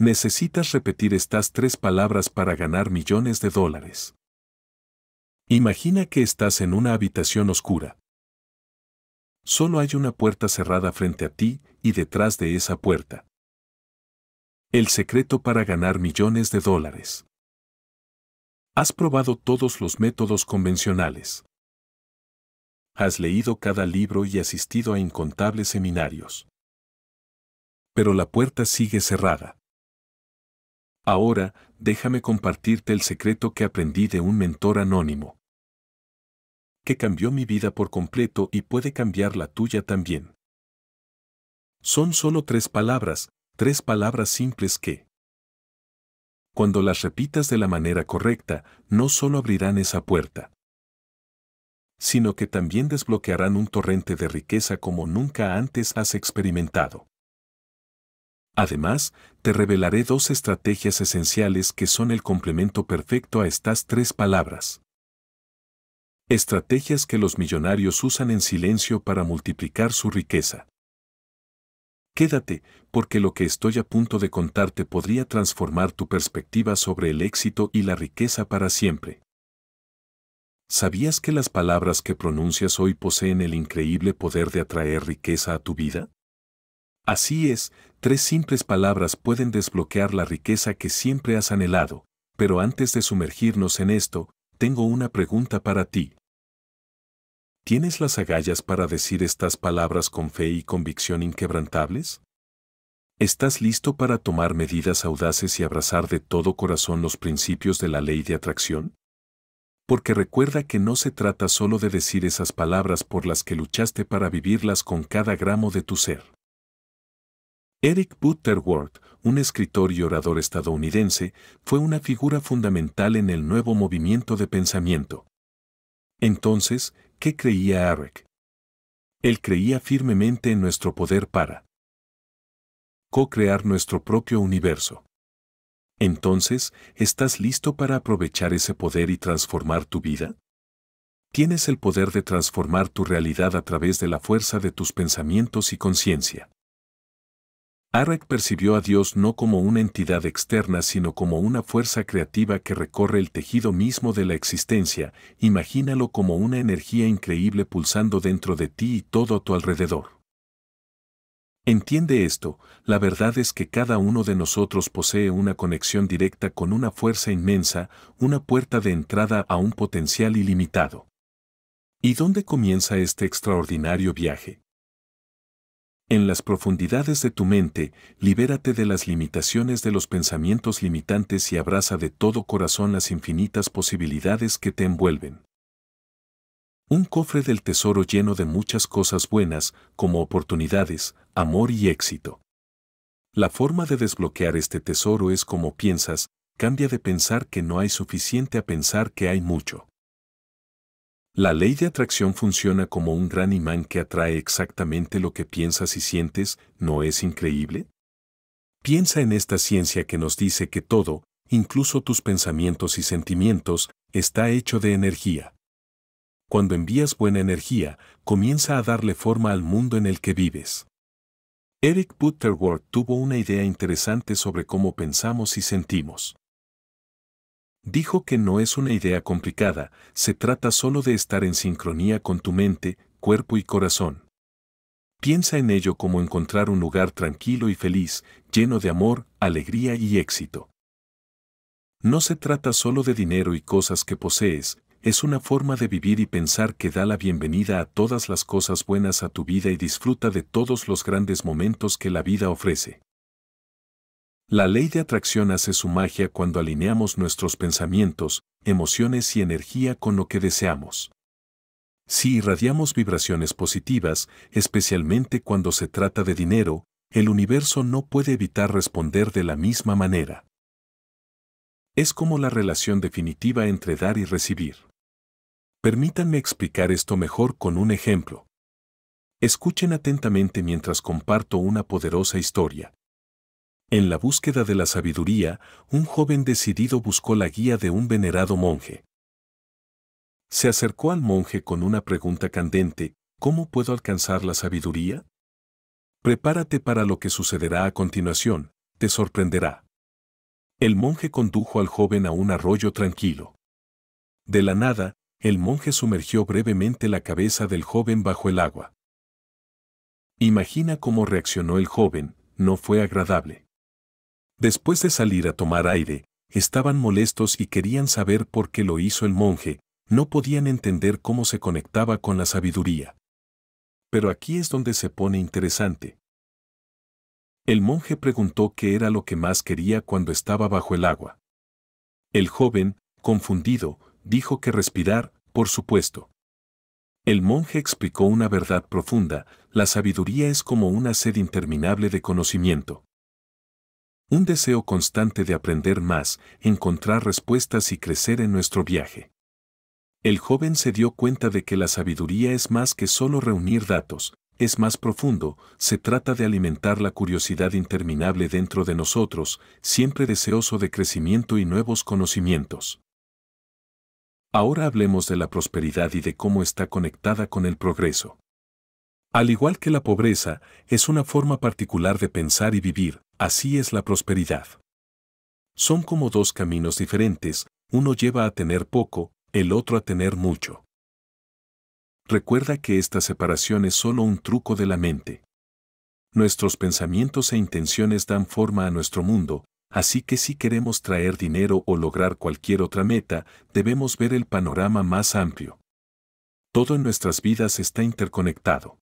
necesitas repetir estas tres palabras para ganar millones de dólares. Imagina que estás en una habitación oscura. Solo hay una puerta cerrada frente a ti y detrás de esa puerta. El secreto para ganar millones de dólares. Has probado todos los métodos convencionales. Has leído cada libro y asistido a incontables seminarios. Pero la puerta sigue cerrada. Ahora, déjame compartirte el secreto que aprendí de un mentor anónimo. Que cambió mi vida por completo y puede cambiar la tuya también. Son solo tres palabras, tres palabras simples que, cuando las repitas de la manera correcta, no solo abrirán esa puerta, sino que también desbloquearán un torrente de riqueza como nunca antes has experimentado. Además, te revelaré dos estrategias esenciales que son el complemento perfecto a estas tres palabras. Estrategias que los millonarios usan en silencio para multiplicar su riqueza. Quédate, porque lo que estoy a punto de contarte podría transformar tu perspectiva sobre el éxito y la riqueza para siempre. ¿Sabías que las palabras que pronuncias hoy poseen el increíble poder de atraer riqueza a tu vida? Así es, tres simples palabras pueden desbloquear la riqueza que siempre has anhelado, pero antes de sumergirnos en esto, tengo una pregunta para ti. ¿Tienes las agallas para decir estas palabras con fe y convicción inquebrantables? ¿Estás listo para tomar medidas audaces y abrazar de todo corazón los principios de la ley de atracción? Porque recuerda que no se trata solo de decir esas palabras por las que luchaste para vivirlas con cada gramo de tu ser. Eric Butterworth, un escritor y orador estadounidense, fue una figura fundamental en el nuevo movimiento de pensamiento. Entonces, ¿qué creía Eric? Él creía firmemente en nuestro poder para co-crear nuestro propio universo. Entonces, ¿estás listo para aprovechar ese poder y transformar tu vida? Tienes el poder de transformar tu realidad a través de la fuerza de tus pensamientos y conciencia. Arak percibió a Dios no como una entidad externa, sino como una fuerza creativa que recorre el tejido mismo de la existencia, imagínalo como una energía increíble pulsando dentro de ti y todo a tu alrededor. Entiende esto, la verdad es que cada uno de nosotros posee una conexión directa con una fuerza inmensa, una puerta de entrada a un potencial ilimitado. ¿Y dónde comienza este extraordinario viaje? En las profundidades de tu mente, libérate de las limitaciones de los pensamientos limitantes y abraza de todo corazón las infinitas posibilidades que te envuelven. Un cofre del tesoro lleno de muchas cosas buenas, como oportunidades, amor y éxito. La forma de desbloquear este tesoro es como piensas, cambia de pensar que no hay suficiente a pensar que hay mucho. La ley de atracción funciona como un gran imán que atrae exactamente lo que piensas y sientes, ¿no es increíble? Piensa en esta ciencia que nos dice que todo, incluso tus pensamientos y sentimientos, está hecho de energía. Cuando envías buena energía, comienza a darle forma al mundo en el que vives. Eric Butterworth tuvo una idea interesante sobre cómo pensamos y sentimos. Dijo que no es una idea complicada, se trata solo de estar en sincronía con tu mente, cuerpo y corazón. Piensa en ello como encontrar un lugar tranquilo y feliz, lleno de amor, alegría y éxito. No se trata solo de dinero y cosas que posees, es una forma de vivir y pensar que da la bienvenida a todas las cosas buenas a tu vida y disfruta de todos los grandes momentos que la vida ofrece. La ley de atracción hace su magia cuando alineamos nuestros pensamientos, emociones y energía con lo que deseamos. Si irradiamos vibraciones positivas, especialmente cuando se trata de dinero, el universo no puede evitar responder de la misma manera. Es como la relación definitiva entre dar y recibir. Permítanme explicar esto mejor con un ejemplo. Escuchen atentamente mientras comparto una poderosa historia, en la búsqueda de la sabiduría, un joven decidido buscó la guía de un venerado monje. Se acercó al monje con una pregunta candente, ¿cómo puedo alcanzar la sabiduría? Prepárate para lo que sucederá a continuación, te sorprenderá. El monje condujo al joven a un arroyo tranquilo. De la nada, el monje sumergió brevemente la cabeza del joven bajo el agua. Imagina cómo reaccionó el joven, no fue agradable. Después de salir a tomar aire, estaban molestos y querían saber por qué lo hizo el monje, no podían entender cómo se conectaba con la sabiduría. Pero aquí es donde se pone interesante. El monje preguntó qué era lo que más quería cuando estaba bajo el agua. El joven, confundido, dijo que respirar, por supuesto. El monje explicó una verdad profunda, la sabiduría es como una sed interminable de conocimiento un deseo constante de aprender más, encontrar respuestas y crecer en nuestro viaje. El joven se dio cuenta de que la sabiduría es más que solo reunir datos, es más profundo, se trata de alimentar la curiosidad interminable dentro de nosotros, siempre deseoso de crecimiento y nuevos conocimientos. Ahora hablemos de la prosperidad y de cómo está conectada con el progreso. Al igual que la pobreza, es una forma particular de pensar y vivir, Así es la prosperidad. Son como dos caminos diferentes, uno lleva a tener poco, el otro a tener mucho. Recuerda que esta separación es solo un truco de la mente. Nuestros pensamientos e intenciones dan forma a nuestro mundo, así que si queremos traer dinero o lograr cualquier otra meta, debemos ver el panorama más amplio. Todo en nuestras vidas está interconectado.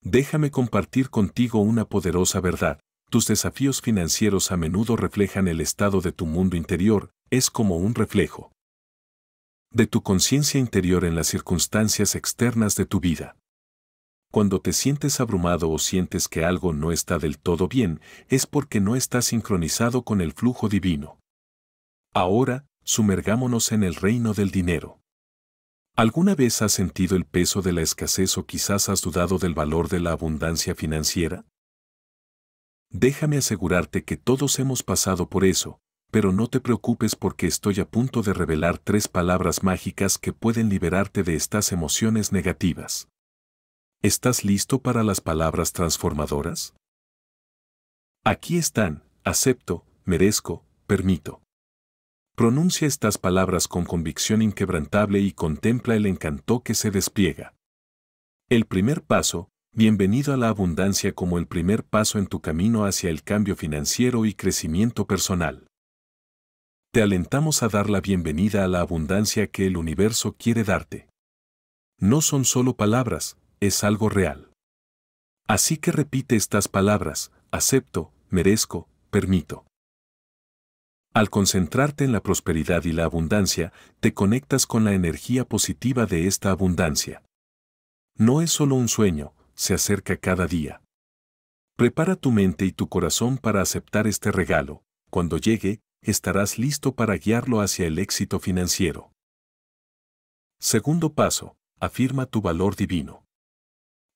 Déjame compartir contigo una poderosa verdad, tus desafíos financieros a menudo reflejan el estado de tu mundo interior, es como un reflejo de tu conciencia interior en las circunstancias externas de tu vida. Cuando te sientes abrumado o sientes que algo no está del todo bien, es porque no está sincronizado con el flujo divino. Ahora, sumergámonos en el reino del dinero. ¿Alguna vez has sentido el peso de la escasez o quizás has dudado del valor de la abundancia financiera? Déjame asegurarte que todos hemos pasado por eso, pero no te preocupes porque estoy a punto de revelar tres palabras mágicas que pueden liberarte de estas emociones negativas. ¿Estás listo para las palabras transformadoras? Aquí están, acepto, merezco, permito. Pronuncia estas palabras con convicción inquebrantable y contempla el encanto que se despliega. El primer paso, Bienvenido a la abundancia como el primer paso en tu camino hacia el cambio financiero y crecimiento personal. Te alentamos a dar la bienvenida a la abundancia que el universo quiere darte. No son solo palabras, es algo real. Así que repite estas palabras, acepto, merezco, permito. Al concentrarte en la prosperidad y la abundancia, te conectas con la energía positiva de esta abundancia. No es solo un sueño, se acerca cada día. Prepara tu mente y tu corazón para aceptar este regalo. Cuando llegue, estarás listo para guiarlo hacia el éxito financiero. Segundo paso, afirma tu valor divino.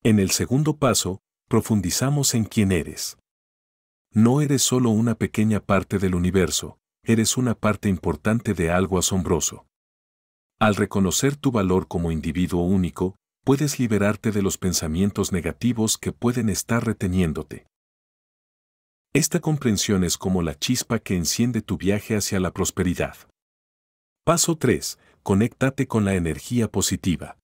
En el segundo paso, profundizamos en quién eres. No eres solo una pequeña parte del universo, eres una parte importante de algo asombroso. Al reconocer tu valor como individuo único, puedes liberarte de los pensamientos negativos que pueden estar reteniéndote. Esta comprensión es como la chispa que enciende tu viaje hacia la prosperidad. Paso 3. Conéctate con la energía positiva.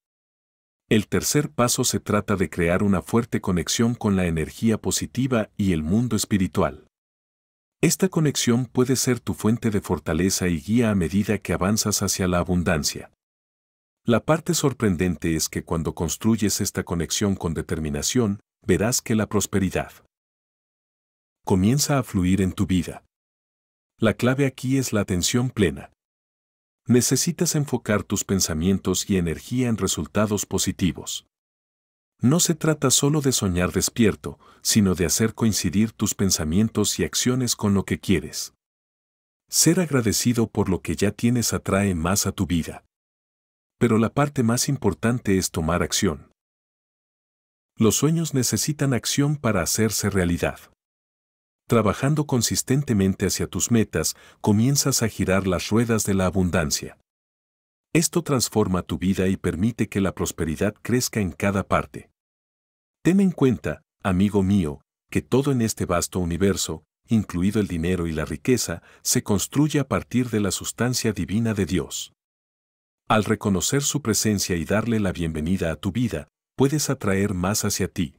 El tercer paso se trata de crear una fuerte conexión con la energía positiva y el mundo espiritual. Esta conexión puede ser tu fuente de fortaleza y guía a medida que avanzas hacia la abundancia. La parte sorprendente es que cuando construyes esta conexión con determinación, verás que la prosperidad comienza a fluir en tu vida. La clave aquí es la atención plena. Necesitas enfocar tus pensamientos y energía en resultados positivos. No se trata solo de soñar despierto, sino de hacer coincidir tus pensamientos y acciones con lo que quieres. Ser agradecido por lo que ya tienes atrae más a tu vida pero la parte más importante es tomar acción. Los sueños necesitan acción para hacerse realidad. Trabajando consistentemente hacia tus metas, comienzas a girar las ruedas de la abundancia. Esto transforma tu vida y permite que la prosperidad crezca en cada parte. Ten en cuenta, amigo mío, que todo en este vasto universo, incluido el dinero y la riqueza, se construye a partir de la sustancia divina de Dios. Al reconocer su presencia y darle la bienvenida a tu vida, puedes atraer más hacia ti,